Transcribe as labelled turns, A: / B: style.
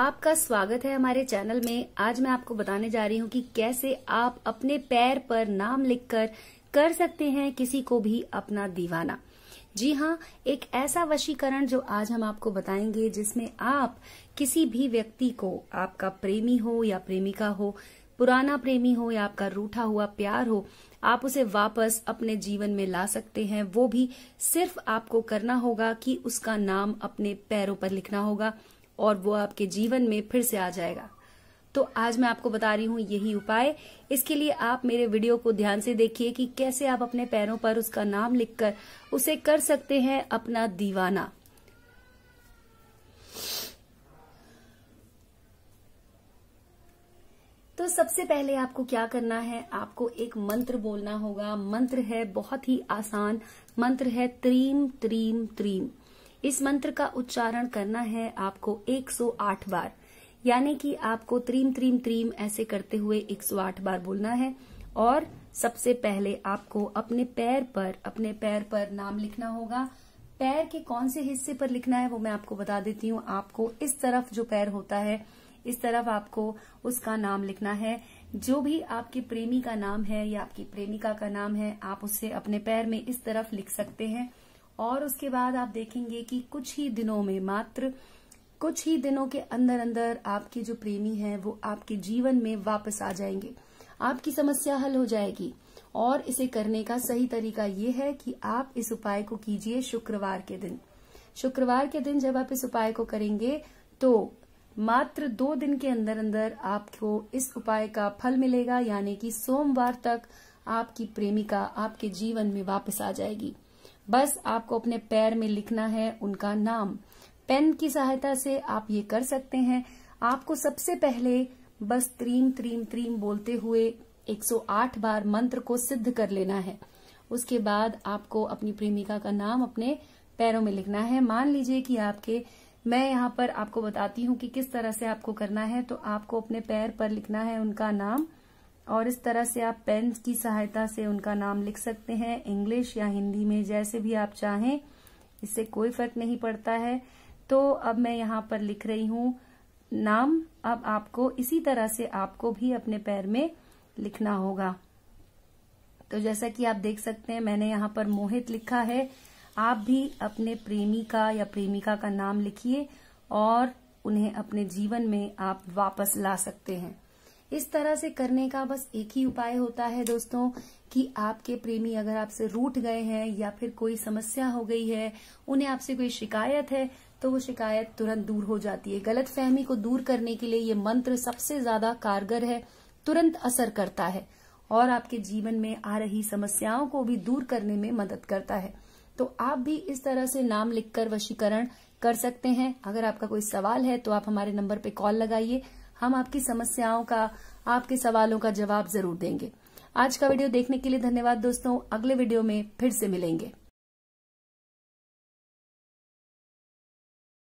A: आपका स्वागत है हमारे चैनल में आज मैं आपको बताने जा रही हूँ कि कैसे आप अपने पैर पर नाम लिखकर कर सकते हैं किसी को भी अपना दीवाना जी हाँ एक ऐसा वशीकरण जो आज हम आपको बताएंगे जिसमें आप किसी भी व्यक्ति को आपका प्रेमी हो या प्रेमिका हो पुराना प्रेमी हो या आपका रूठा हुआ प्यार हो आप उसे वापस अपने जीवन में ला सकते हैं वो भी सिर्फ आपको करना होगा कि उसका नाम अपने पैरों पर लिखना होगा और वो आपके जीवन में फिर से आ जाएगा तो आज मैं आपको बता रही हूँ यही उपाय इसके लिए आप मेरे वीडियो को ध्यान से देखिए कि कैसे आप अपने पैरों पर उसका नाम लिखकर उसे कर सकते हैं अपना दीवाना तो सबसे पहले आपको क्या करना है आपको एक मंत्र बोलना होगा मंत्र है बहुत ही आसान मंत्र है त्रीम त्रीम त्रीम इस मंत्र का उच्चारण करना है आपको 108 बार यानी कि आपको त्रीम त्रीम त्रीम ऐसे करते हुए 108 बार बोलना है और सबसे पहले आपको अपने पैर पर अपने पैर पर नाम लिखना होगा पैर के कौन से हिस्से पर लिखना है वो मैं आपको बता देती हूँ आपको इस तरफ जो पैर होता है इस तरफ आपको उसका नाम लिखना है जो भी आपके प्रेमी का नाम है या आपकी प्रेमिका का नाम है आप उसे अपने पैर में इस तरफ लिख सकते हैं और उसके बाद आप देखेंगे कि कुछ ही दिनों में मात्र कुछ ही दिनों के अंदर अंदर आपके जो प्रेमी हैं वो आपके जीवन में वापस आ जाएंगे आपकी समस्या हल हो जाएगी और इसे करने का सही तरीका ये है कि आप इस उपाय को कीजिए शुक्रवार के दिन शुक्रवार के दिन जब आप इस उपाय को करेंगे तो मात्र दो दिन के अंदर अंदर आपको इस उपाय का फल मिलेगा यानी कि सोमवार तक आपकी प्रेमिका आपके जीवन में वापस आ जाएगी बस आपको अपने पैर में लिखना है उनका नाम पेन की सहायता से आप ये कर सकते हैं आपको सबसे पहले बस त्रीम त्रीम त्रीम बोलते हुए 108 बार मंत्र को सिद्ध कर लेना है उसके बाद आपको अपनी प्रेमिका का नाम अपने पैरों में लिखना है मान लीजिए कि आपके मैं यहाँ पर आपको बताती हूँ कि किस तरह से आपको करना है तो आपको अपने पैर पर लिखना है उनका नाम और इस तरह से आप पेन की सहायता से उनका नाम लिख सकते हैं इंग्लिश या हिंदी में जैसे भी आप चाहें इससे कोई फर्क नहीं पड़ता है तो अब मैं यहाँ पर लिख रही हूँ नाम अब आपको इसी तरह से आपको भी अपने पैर में लिखना होगा तो जैसा कि आप देख सकते हैं मैंने यहाँ पर मोहित लिखा है आप भी अपने प्रेमी का या प्रेमिका का नाम लिखिए और उन्हें अपने जीवन में आप वापस ला सकते हैं इस तरह से करने का बस एक ही उपाय होता है दोस्तों कि आपके प्रेमी अगर आपसे रूठ गए हैं या फिर कोई समस्या हो गई है उन्हें आपसे कोई शिकायत है तो वो शिकायत तुरंत दूर हो जाती है गलत फहमी को दूर करने के लिए ये मंत्र सबसे ज्यादा कारगर है तुरंत असर करता है और आपके जीवन में आ रही समस्याओं को भी दूर करने में मदद करता है तो आप भी इस तरह से नाम लिखकर वशीकरण कर सकते हैं अगर आपका कोई सवाल है तो आप हमारे नंबर पर कॉल लगाइए हम आपकी समस्याओं का आपके सवालों का जवाब जरूर देंगे आज का वीडियो देखने के लिए धन्यवाद दोस्तों अगले वीडियो में फिर से मिलेंगे